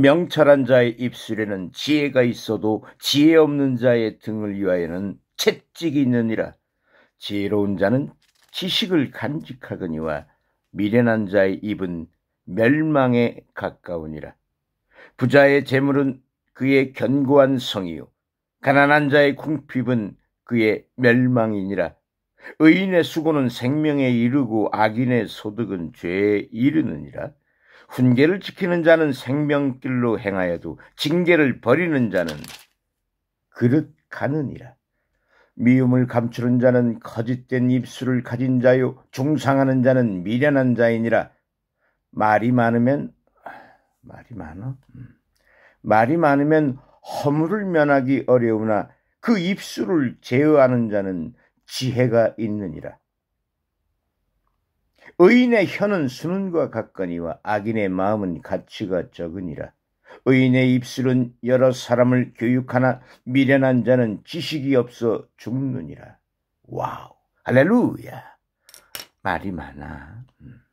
명철한 자의 입술에는 지혜가 있어도 지혜 없는 자의 등을 위하여는 채찍이 있느니라. 지혜로운 자는 지식을 간직하거니와 미련한 자의 입은 멸망에 가까우니라. 부자의 재물은 그의 견고한 성이요. 가난한 자의 궁핍은 그의 멸망이니라. 의인의 수고는 생명에 이르고 악인의 소득은 죄에 이르느니라. 훈계를 지키는 자는 생명길로 행하여도 징계를 버리는 자는 그릇 가느니라. 미움을 감추는 자는 거짓된 입술을 가진 자요 중상하는 자는 미련한 자이니라. 말이 많으면 말이 많아. 음. 말이 많으면 허물을 면하기 어려우나 그 입술을 제어하는 자는 지혜가 있느니라. 의인의 혀는 수는과 같거니와 악인의 마음은 가치가 적으니라. 의인의 입술은 여러 사람을 교육하나 미련한 자는 지식이 없어 죽느니라. 와우. 할렐루야. 말이 많아. 음.